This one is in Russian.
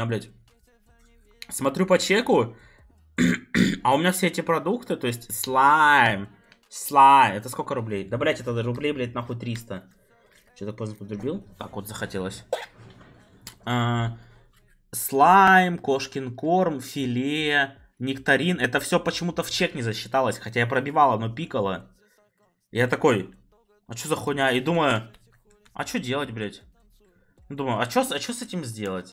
А, блядь. Смотрю по чеку, а у меня все эти продукты, то есть слайм, слайм, это сколько рублей? Да, блядь, это рублей, блядь, нахуй 300. Что-то поздно подрубил? Так вот захотелось. А, слайм, кошкин корм, филе, нектарин. Это все почему-то в чек не засчиталось, хотя я пробивал, но пикало. Я такой, а что за хуйня? И думаю, а что делать, блядь? Думаю, а что а с этим сделать?